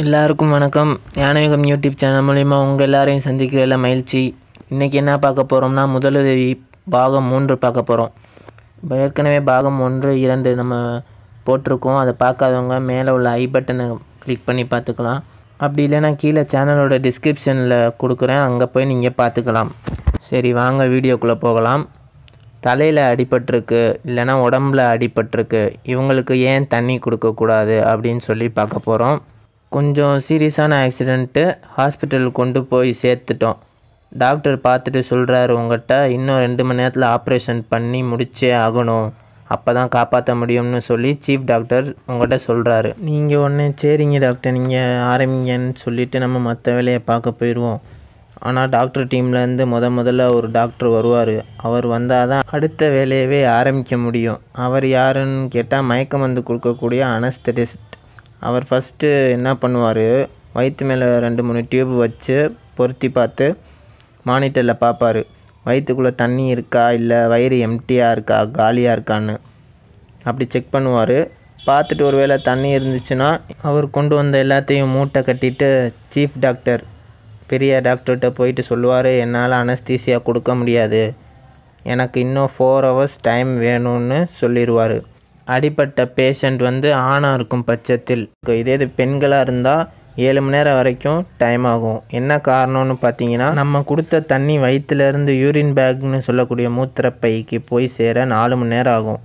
எல்லாருக்கும் வணக்கம் ஞானயுகம் YouTube channel மூலிமா உங்கள் எல்லாரையும் சந்திக்கிறதில் மகிழ்ச்சி இன்றைக்கி என்ன பார்க்க போகிறோம்னா முதலுதவி பாகம் மூன்று பார்க்க போகிறோம் இப்போ ஏற்கனவே பாகம் ஒன்று இரண்டு நம்ம போட்டிருக்கோம் அதை பார்க்காதவங்க மேலே உள்ள ஐ பட்டனை கிளிக் பண்ணி பார்த்துக்கலாம் அப்படி இல்லைனா கீழே சேனலோட டிஸ்கிரிப்ஷனில் கொடுக்குறேன் அங்கே போய் நீங்கள் பார்த்துக்கலாம் சரி வாங்க வீடியோக்குள்ளே போகலாம் தலையில் அடிபட்டிருக்கு இல்லைனா உடம்புல அடிபட்டிருக்கு இவங்களுக்கு ஏன் தண்ணி கொடுக்கக்கூடாது அப்படின்னு சொல்லி பார்க்க போகிறோம் கொஞ்சம் சீரியஸான ஆக்சிடெண்ட்டு ஹாஸ்பிட்டல் கொண்டு போய் சேர்த்துட்டோம் டாக்டர் பார்த்துட்டு சொல்கிறாரு உங்கள்கிட்ட இன்னும் ரெண்டு மணி நேரத்தில் ஆப்ரேஷன் பண்ணி முடிச்சே ஆகணும் அப்போ தான் காப்பாற்ற முடியும்னு சொல்லி சீஃப் டாக்டர் உங்கள்கிட்ட சொல்கிறாரு நீங்கள் ஒன்று சரிங்க டாக்டர் நீங்கள் ஆரம்பிங்கன்னு சொல்லிவிட்டு நம்ம மற்ற வேலையை பார்க்க போயிடுவோம் ஆனால் டாக்டர் டீம்லேருந்து முத முதல்ல ஒரு டாக்டர் வருவார் அவர் வந்தால் தான் அடுத்த வேலையவே ஆரம்பிக்க முடியும் அவர் யாருன்னு கேட்டால் மயக்கம் வந்து கொடுக்கக்கூடிய அனஸ்தடிஸ்ட் அவர் ஃபஸ்ட்டு என்ன பண்ணுவார் வயிற்று மேலே ரெண்டு மூணு டியூப் வச்சு பொருத்தி பார்த்து மானிட்டரில் பார்ப்பாரு வயிற்றுக்குள்ளே தண்ணி இருக்கா இல்லை வயிறு எம்டியாக இருக்கா காலியாக இருக்கான்னு அப்படி செக் பண்ணுவார் பார்த்துட்டு ஒரு வேளை தண்ணி இருந்துச்சுன்னா அவர் கொண்டு வந்த எல்லாத்தையும் மூட்டை கட்டிட்டு சீஃப் டாக்டர் பெரிய டாக்டர்கிட்ட போயிட்டு சொல்லுவார் என்னால் அனஸ்தீசியாக கொடுக்க முடியாது எனக்கு இன்னும் ஃபோர் ஹவர்ஸ் டைம் வேணும்னு சொல்லிடுவார் அடிப்பட்ட பேஷண்ட் வந்து ஆணாக இருக்கும் பட்சத்தில் இதே இது பெண்களாக இருந்தால் ஏழு மணி நேரம் வரைக்கும் டைம் ஆகும் என்ன காரணம்னு பார்த்தீங்கன்னா நம்ம கொடுத்த தண்ணி வயிற்றுலேருந்து யூரின் பேக்னு சொல்லக்கூடிய மூத்திரப்பைக்கு போய் சேர நாலு மணி நேரம் ஆகும்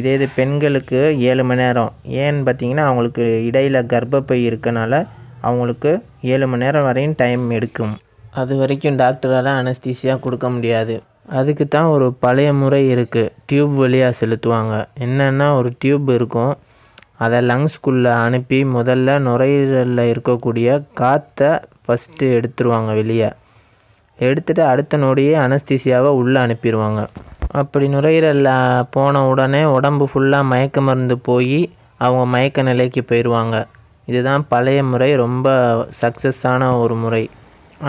இதே இது பெண்களுக்கு ஏழு மணி நேரம் ஏன்னு பார்த்தீங்கன்னா அவங்களுக்கு இடையில் கர்ப்பப்பை இருக்கனால அவங்களுக்கு ஏழு மணி நேரம் வரையும் டைம் எடுக்கும் அது வரைக்கும் டாக்டரால் அனஸ்தீசியாக கொடுக்க முடியாது அதுக்கு தான் ஒரு பழைய முறை இருக்குது டியூப் வழியாக செலுத்துவாங்க என்னென்னா ஒரு டியூப் இருக்கும் அதை லங்ஸ்குள்ளே அனுப்பி முதல்ல நுரையீரலில் இருக்கக்கூடிய காற்றை ஃபஸ்ட்டு எடுத்துருவாங்க வெளியே எடுத்துகிட்டு அடுத்த நொடியே அனஸ்தீசியாவை உள்ளே அனுப்பிடுவாங்க அப்படி நுரையீரலில் போன உடனே உடம்பு ஃபுல்லாக மயக்க மருந்து போய் அவங்க மயக்க நிலைக்கு போயிடுவாங்க இதுதான் பழைய முறை ரொம்ப சக்ஸஸான ஒரு முறை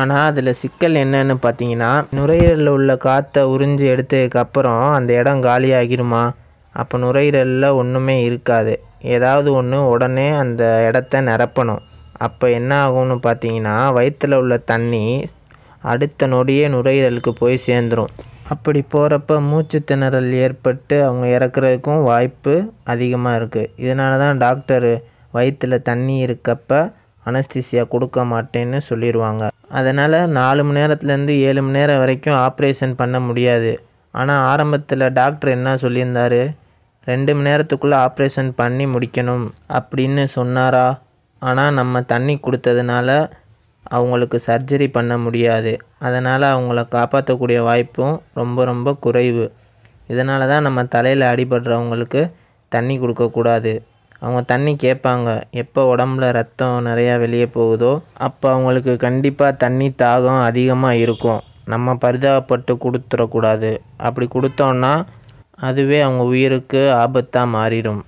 ஆனால் அதில் சிக்கல் என்னன்னு பார்த்தீங்கன்னா நுரையீரலில் உள்ள காற்றை உறிஞ்சி எடுத்ததுக்கப்புறம் அந்த இடம் காலியாகிருமா அப்போ நுரையீரலில் ஒன்றுமே இருக்காது ஏதாவது ஒன்று உடனே அந்த இடத்த நிரப்பணும் அப்போ என்ன ஆகும்னு பார்த்தீங்கன்னா வயிற்றில் உள்ள தண்ணி அடுத்த நொடியே நுரையீரலுக்கு போய் சேர்ந்துடும் அப்படி போகிறப்ப மூச்சு திணறல் ஏற்பட்டு அவங்க இறக்குறதுக்கும் வாய்ப்பு அதிகமாக இருக்குது இதனால தான் டாக்டரு வயிற்றில் தண்ணி இருக்கப்போ அனஸ்திசியா கொடுக்க மாட்டேன்னு சொல்லிடுவாங்க அதனால் நாலு மணி நேரத்துலேருந்து ஏழு மணி நேரம் வரைக்கும் ஆப்ரேஷன் பண்ண முடியாது ஆனால் ஆரம்பத்தில் டாக்டர் என்ன சொல்லியிருந்தார் ரெண்டு மணி நேரத்துக்குள்ளே ஆப்ரேஷன் பண்ணி முடிக்கணும் அப்படின்னு சொன்னாரா ஆனால் நம்ம தண்ணி கொடுத்ததுனால அவங்களுக்கு சர்ஜரி பண்ண முடியாது அதனால் அவங்கள காப்பாற்றக்கூடிய வாய்ப்பும் ரொம்ப ரொம்ப குறைவு இதனால தான் நம்ம தலையில் அடிபடுறவங்களுக்கு தண்ணி கொடுக்கக்கூடாது அவங்க தண்ணி கேட்பாங்க எப்போ உடம்புல ரத்தம் நிறையா வெளியே போகுதோ அப்போ அவங்களுக்கு கண்டிப்பாக தண்ணி தாகம் அதிகமாக இருக்கும் நம்ம பரிதாபப்பட்டு கொடுத்துடக்கூடாது அப்படி கொடுத்தோன்னா அதுவே அவங்க உயிருக்கு ஆபத்தாக மாறிடும்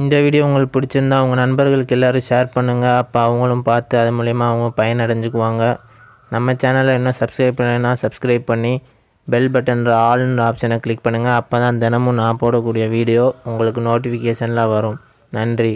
இந்த வீடியோ உங்களுக்கு பிடிச்சிருந்தா அவங்க நண்பர்களுக்கு எல்லோரும் ஷேர் பண்ணுங்கள் அப்போ அவங்களும் பார்த்து அது மூலயமா அவங்க பயனடைஞ்சுக்குவாங்க நம்ம சேனலை இன்னும் சப்ஸ்கிரைப் பண்ணலைன்னா சப்ஸ்கிரைப் பண்ணி பெல் பட்டன்ற ஆல்ன்ற ஆப்ஷனை கிளிக் பண்ணுங்கள் அப்போ தான் தினமும் நான் போடக்கூடிய வீடியோ உங்களுக்கு நோட்டிஃபிகேஷனில் வரும் நன்றி